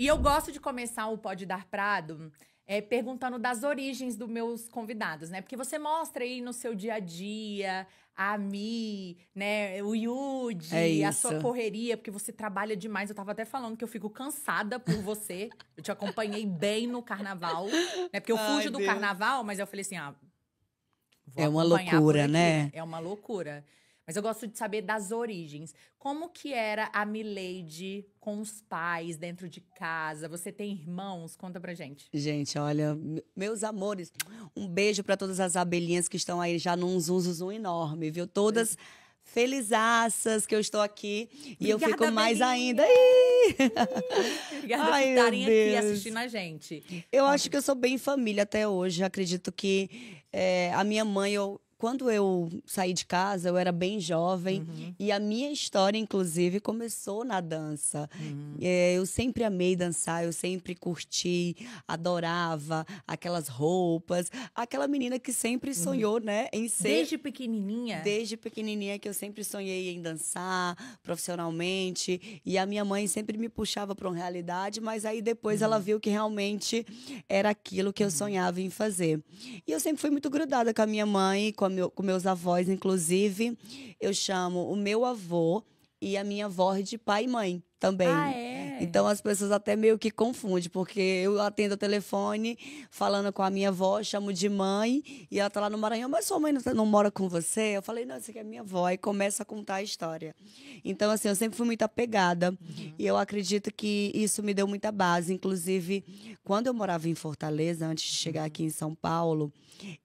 E eu gosto de começar o Pode Dar Prado é, perguntando das origens dos meus convidados, né? Porque você mostra aí no seu dia a dia, a Mi, né, o Yudi, é a sua correria, porque você trabalha demais. Eu tava até falando que eu fico cansada por você. eu te acompanhei bem no carnaval, né? Porque eu Ai, fujo Deus. do carnaval, mas eu falei assim, ah, é, né? é uma loucura, né? É uma loucura. Mas eu gosto de saber das origens. Como que era a Milady com os pais dentro de casa? Você tem irmãos? Conta pra gente. Gente, olha, meus amores, um beijo para todas as abelhinhas que estão aí já num zuzuzum enorme, viu? Todas felizaças que eu estou aqui. Obrigada, e eu fico mais ainda. Ih! Obrigada Ai, por estarem aqui assistindo a gente. Eu acho que eu sou bem família até hoje. Acredito que é, a minha mãe, eu, quando eu saí de casa, eu era bem jovem uhum. e a minha história, inclusive, começou na dança. Uhum. É, eu sempre amei dançar, eu sempre curti, adorava aquelas roupas, aquela menina que sempre uhum. sonhou, uhum. né, em ser. Desde pequenininha. Desde pequenininha que eu sempre sonhei em dançar profissionalmente e a minha mãe sempre me puxava para uma realidade, mas aí depois ela uhum. viu que realmente era aquilo que eu uhum. sonhava em fazer. E eu sempre fui muito grudada com a minha mãe, com a meu, com meus avós, inclusive, eu chamo o meu avô e a minha avó de pai e mãe também. Ah, é? É. Então as pessoas até meio que confundem, porque eu atendo o telefone falando com a minha avó, chamo de mãe, e ela tá lá no Maranhão, mas sua mãe não, tá, não mora com você? Eu falei, não, isso aqui é minha avó, e começa a contar a história. Então, assim, eu sempre fui muito apegada, uhum. e eu acredito que isso me deu muita base. Inclusive, quando eu morava em Fortaleza, antes de chegar uhum. aqui em São Paulo,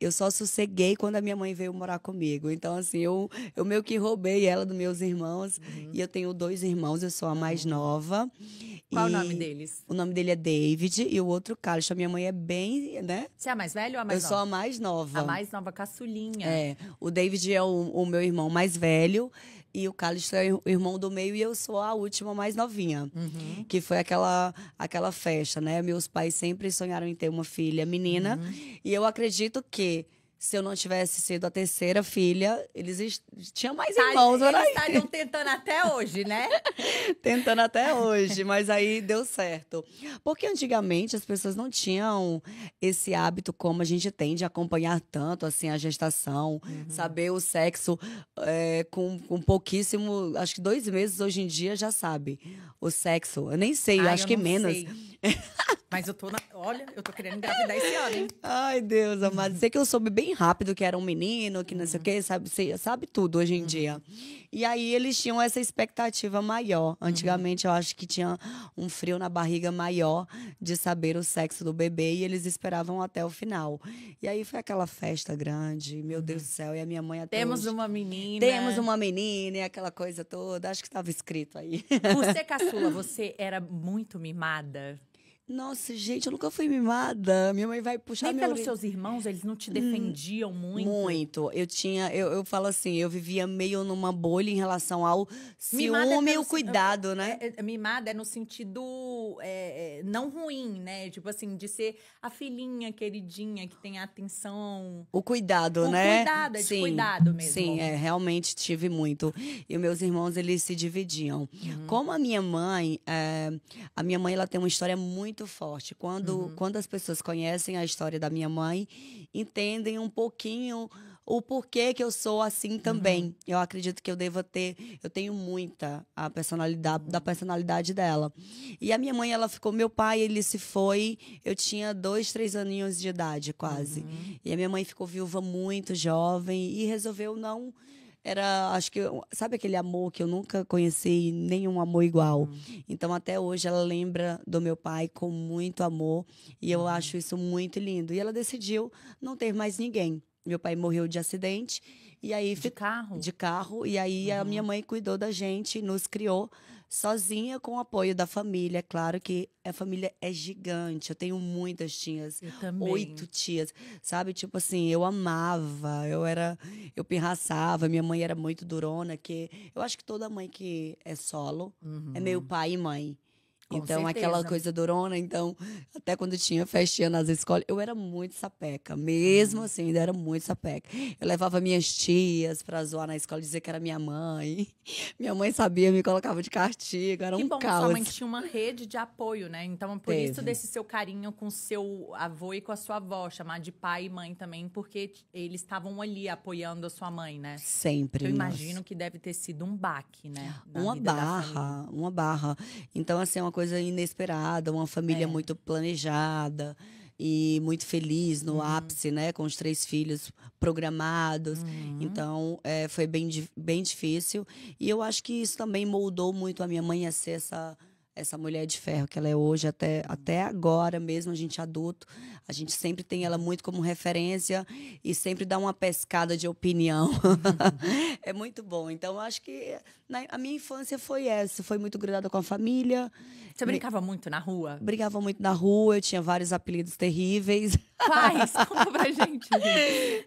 eu só sosseguei quando a minha mãe veio morar comigo. Então, assim, eu, eu meio que roubei ela dos meus irmãos, uhum. e eu tenho dois irmãos, eu sou a mais uhum. nova. Qual o nome deles? O nome dele é David e o outro Carlos. A minha mãe é bem, né? Você é a mais velha ou a mais eu nova? Eu sou a mais nova. A mais nova, caçulinha. É. O David é o, o meu irmão mais velho e o Carlos é o irmão do meio e eu sou a última mais novinha. Uhum. Que foi aquela, aquela festa, né? Meus pais sempre sonharam em ter uma filha menina. Uhum. E eu acredito que se eu não tivesse sido a terceira filha, eles tinham mais tá, irmãos. Eles estariam tá, tentando até hoje, né? tentando até hoje, mas aí deu certo. Porque antigamente as pessoas não tinham esse hábito como a gente tem de acompanhar tanto assim a gestação, uhum. saber o sexo é, com, com pouquíssimo, acho que dois meses hoje em dia já sabe o sexo. Eu nem sei, Ai, acho que menos. Sei Mas eu tô na... Olha, eu tô querendo engravidar esse ano, hein? Ai, Deus, amado. Sei que eu soube bem rápido que era um menino, que não sei o uhum. quê, sabe, sei, sabe tudo hoje em uhum. dia. E aí eles tinham essa expectativa maior. Uhum. Antigamente, uhum. eu acho que tinha um frio na barriga maior de saber o sexo do bebê e eles esperavam até o final. E aí foi aquela festa grande, meu Deus do uhum. céu, e a minha mãe até. Temos hoje, uma menina. Temos uma menina, e aquela coisa toda. Acho que estava escrito aí. você caçula, você era muito mimada? Nossa, gente, eu nunca fui mimada. Minha mãe vai puxar Nem meu... pelos seus irmãos, eles não te hum, defendiam hum, muito? Muito. Eu tinha, eu, eu falo assim, eu vivia meio numa bolha em relação ao mimada ciúme é e o cuidado, né? É, é, é, mimada é no sentido é, não ruim, né? Tipo assim, de ser a filhinha queridinha que tem a atenção. O cuidado, o né? O cuidado, é sim, de cuidado mesmo. Sim, é, realmente tive muito. E meus irmãos, eles se dividiam. Uhum. Como a minha mãe, eh, a minha mãe, ela tem uma história muito muito forte. Quando, uhum. quando as pessoas conhecem a história da minha mãe, entendem um pouquinho o porquê que eu sou assim também. Uhum. Eu acredito que eu deva ter, eu tenho muita a personalidade da personalidade dela. E a minha mãe, ela ficou, meu pai, ele se foi, eu tinha dois, três aninhos de idade quase. Uhum. E a minha mãe ficou viúva muito jovem e resolveu não era, acho que, sabe aquele amor que eu nunca conheci, nenhum amor igual. Uhum. Então, até hoje, ela lembra do meu pai com muito amor e eu uhum. acho isso muito lindo. E ela decidiu não ter mais ninguém. Meu pai morreu de acidente e aí de carro, de carro e aí uhum. a minha uhum. mãe cuidou da gente, nos criou sozinha com o apoio da família. Claro que a família é gigante. Eu tenho muitas tias. Eu também. Oito tias. Sabe? Tipo assim, eu amava. Eu era. Eu pirraçava. Minha mãe era muito durona. que Eu acho que toda mãe que é solo uhum. é meio uhum. pai e mãe então, certeza. aquela coisa durona. Então, até quando tinha festinha nas escolas, eu era muito sapeca. Mesmo uhum. assim, ainda era muito sapeca. Eu levava minhas tias pra zoar na escola, dizer que era minha mãe. Minha mãe sabia, me colocava de castigo. Era que um bom, caos. Que sua mãe tinha uma rede de apoio, né? Então, é por Teve. isso desse seu carinho com seu avô e com a sua avó. Chamar de pai e mãe também, porque eles estavam ali apoiando a sua mãe, né? Sempre. Eu imagino que deve ter sido um baque, né? Uma barra, uma barra. Então, assim, é uma coisa inesperada, uma família é. muito planejada e muito feliz no uhum. ápice, né? Com os três filhos programados. Uhum. Então, é, foi bem, bem difícil. E eu acho que isso também moldou muito a minha mãe a ser essa essa mulher de ferro que ela é hoje, até, até agora mesmo, a gente adulto, a gente sempre tem ela muito como referência e sempre dá uma pescada de opinião. é muito bom. Então, acho que na, né, a minha infância foi essa, foi muito grudada com a família. Você brincava muito na rua? Brincava muito na rua, eu tinha vários apelidos terríveis. Quais? Conta pra gente.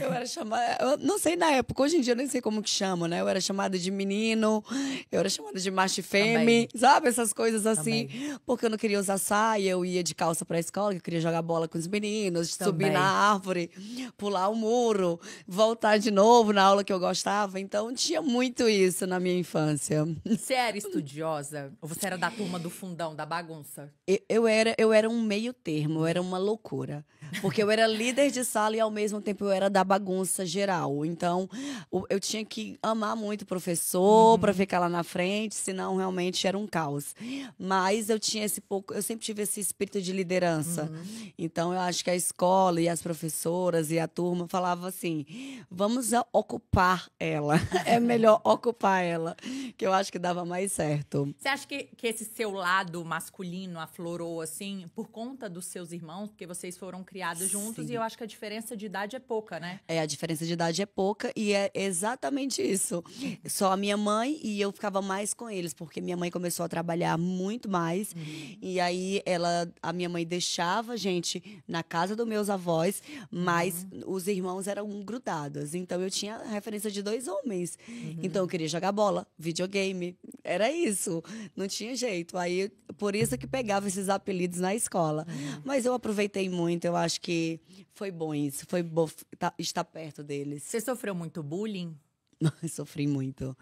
Eu era chamada. Eu não sei na época, hoje em dia eu nem sei como que chama né? Eu era chamada de menino, eu era chamada de macho e fêmea, sabe? Essas coisas assim. Também. Porque eu não queria usar saia, eu ia de calça pra escola, eu queria jogar bola com os meninos, Também. subir na árvore, pular o muro, voltar de novo na aula que eu gostava. Então tinha muito isso na minha infância. Você era estudiosa? Ou você era da turma do fundão, da bagunça? Eu, eu era, eu era um meio termo, eu era uma loucura. Porque porque eu era líder de sala e ao mesmo tempo eu era da bagunça geral. Então, eu tinha que amar muito o professor uhum. para ficar lá na frente, senão realmente era um caos. Mas eu tinha esse pouco, eu sempre tive esse espírito de liderança. Uhum. Então, eu acho que a escola e as professoras e a turma falava assim: "Vamos ocupar ela. É. é melhor ocupar ela", que eu acho que dava mais certo. Você acha que, que esse seu lado masculino aflorou assim por conta dos seus irmãos, porque vocês foram criados juntos Sim. e eu acho que a diferença de idade é pouca, né? É, a diferença de idade é pouca e é exatamente isso. Só a minha mãe e eu ficava mais com eles, porque minha mãe começou a trabalhar muito mais. Uhum. E aí ela, a minha mãe deixava a gente na casa dos meus avós, mas uhum. os irmãos eram grudados. Então eu tinha referência de dois homens. Uhum. Então eu queria jogar bola, videogame, era isso. Não tinha jeito. Aí por isso que pegava esses apelidos na escola. Uhum. Mas eu aproveitei muito, eu acho que porque foi bom isso, foi bom tá, estar perto deles. Você sofreu muito bullying? Sofri muito.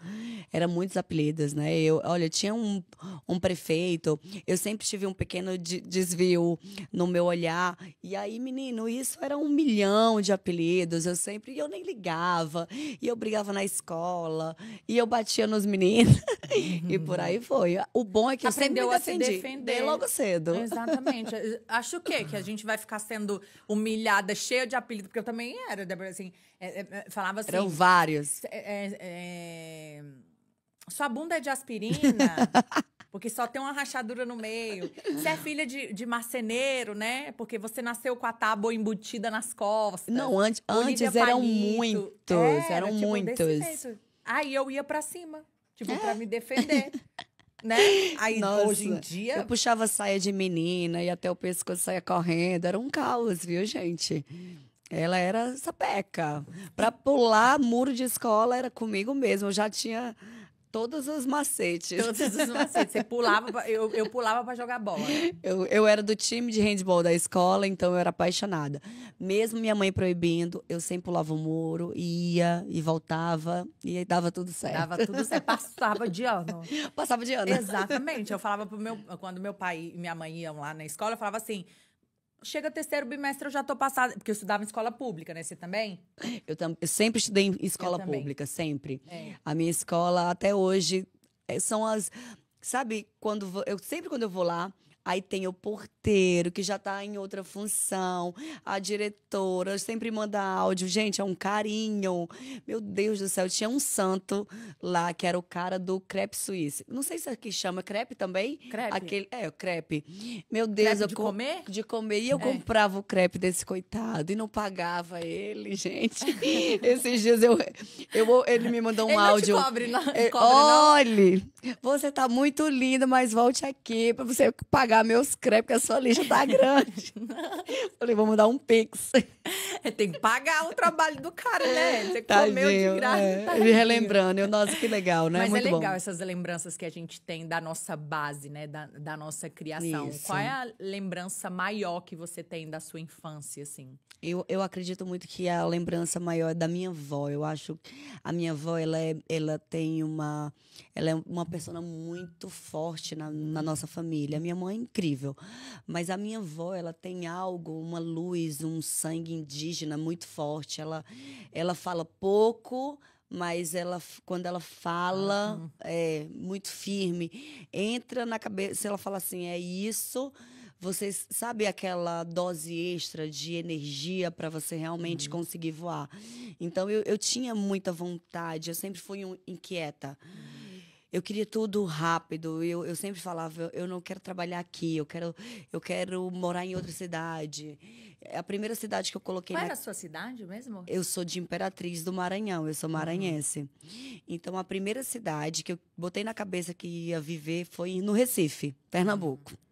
Eram muitos apelidos, né? Eu, olha, tinha um, um prefeito, eu sempre tive um pequeno de, desvio no meu olhar. E aí, menino, isso era um milhão de apelidos. Eu sempre, eu nem ligava. E eu brigava na escola, e eu batia nos meninos. e por aí foi. O bom é que Aprendeu eu sempre me defendi, a se defender logo cedo. Exatamente. Acho o quê? Que a gente vai ficar sendo humilhada, cheia de apelido, porque eu também era, Débora, assim, é, é, é falava assim. Eram vários. É, é é, é, sua bunda é de aspirina, porque só tem uma rachadura no meio. Você é filha de, de marceneiro, né? Porque você nasceu com a tábua embutida nas costas. Não, antes, antes eram muitos, eram tipo, muitos. Aí eu ia para cima, tipo, é. pra me defender. né? Aí Nossa, hoje em dia. Eu puxava saia de menina e até o pescoço saia correndo. Era um caos, viu, gente? Ela era sapeca. Para pular muro de escola era comigo mesmo. Eu já tinha todos os macetes. Todos os macetes. Você pulava, pra, eu, eu pulava para jogar bola. Eu, eu era do time de handball da escola, então eu era apaixonada. Mesmo minha mãe proibindo, eu sempre pulava o muro, ia e voltava e dava tudo certo. Dava tudo certo. Passava de ano. Passava de ano. Exatamente. Eu falava pro meu. Quando meu pai e minha mãe iam lá na escola, eu falava assim. Chega terceiro bimestre, eu já tô passada. Porque eu estudava em escola pública, né? Você também? Eu, tam... eu sempre estudei em escola pública, sempre. É. A minha escola, até hoje, é, são as. Sabe, quando eu sempre quando eu vou lá, Aí tem o porteiro, que já está em outra função, a diretora sempre manda áudio. Gente, é um carinho. Meu Deus do céu, tinha um santo lá que era o cara do crepe suíço. Não sei se aqui é chama crepe também. Crepe. Aquele, é, o crepe. Meu Deus, crepe eu de com... comer? De comer. E eu é. comprava o crepe desse coitado e não pagava ele, gente. Esses dias eu, eu ele me mandou um ele áudio. Não te cobre, não. É, cobre, Olhe, não. você está muito linda, mas volte aqui para você pagar pagar meus crepes, porque a sua lista tá grande. Falei, vou mandar um pix. É, tem que pagar o trabalho do cara, né? Você Tadinho, comeu de graça. É. Me relembrando. Eu, nossa, que legal, né? Mas é Muito é legal bom. essas lembranças que a gente tem da nossa base, né? Da, da nossa criação. Isso. Qual é a lembrança maior que você tem da sua infância, assim? Eu, eu acredito muito que a lembrança maior é da minha avó. Eu acho que a minha avó, ela, é, ela tem uma... Ela é uma pessoa muito forte na, na nossa família. A minha mãe incrível. Mas a minha avó, ela tem algo, uma luz, um sangue indígena muito forte. Ela, ela fala pouco, mas ela quando ela fala uhum. é muito firme entra na cabeça ela fala assim é isso vocês sabe aquela dose extra de energia para você realmente uhum. conseguir voar então eu, eu tinha muita vontade eu sempre fui um, inquieta uhum eu queria tudo rápido. Eu, eu sempre falava, eu não quero trabalhar aqui, eu quero, eu quero morar em outra cidade. É a primeira cidade que eu coloquei. Qual na... era a sua cidade mesmo? Eu sou de Imperatriz do Maranhão, eu sou uhum. maranhense. Uhum. Então, a primeira cidade que eu botei na cabeça que ia viver foi no Recife, Pernambuco. Uhum.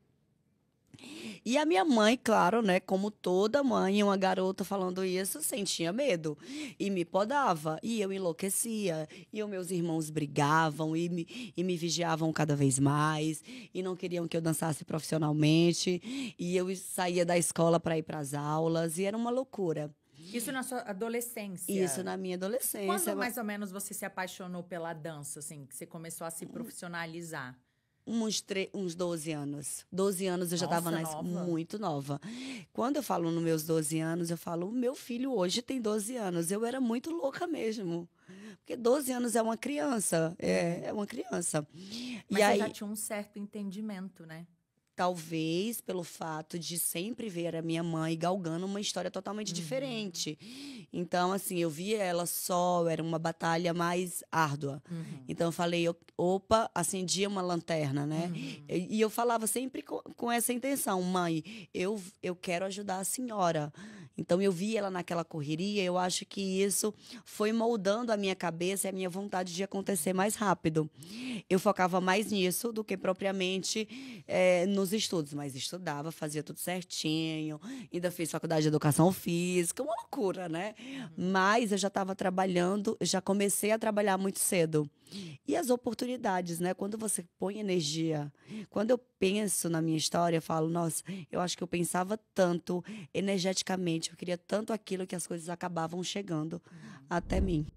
E a minha mãe, claro, né, como toda mãe, uma garota falando isso, sentia medo e me podava, e eu enlouquecia, e os meus irmãos brigavam e me, e me vigiavam cada vez mais, e não queriam que eu dançasse profissionalmente, e eu saía da escola para ir para as aulas, e era uma loucura. Isso na sua adolescência? Isso na minha adolescência. Quando mais ou menos você se apaixonou pela dança, assim, que você começou a se profissionalizar? uns, uns 12 anos. 12 anos eu já estava nas... muito nova. Quando eu falo nos meus 12 anos, eu falo, meu filho hoje tem 12 anos. Eu era muito louca mesmo. Porque 12 anos é uma criança. É, uhum. é uma criança. Mas e aí já tinha um certo entendimento, né? Talvez pelo fato de sempre ver a minha mãe galgando uma história totalmente uhum. diferente. Então, assim, eu via ela só, era uma batalha mais árdua. Uhum. Então, eu falei, opa, acendia uma lanterna, né? Uhum. E eu falava sempre com, com essa intenção: mãe, eu, eu quero ajudar a senhora. Então eu vi ela naquela correria, eu acho que isso foi moldando a minha cabeça e a minha vontade de acontecer mais rápido. Eu focava mais nisso do que propriamente é, nos estudos, mas estudava, fazia tudo certinho, ainda fiz faculdade de educação física, uma loucura, né? Uhum. Mas eu já estava trabalhando, já comecei a trabalhar muito cedo. E as oportunidades, né? Quando você põe energia, quando eu penso na minha história, eu falo, nossa, eu acho que eu pensava tanto energeticamente, eu queria tanto aquilo que as coisas acabavam chegando uhum. até mim.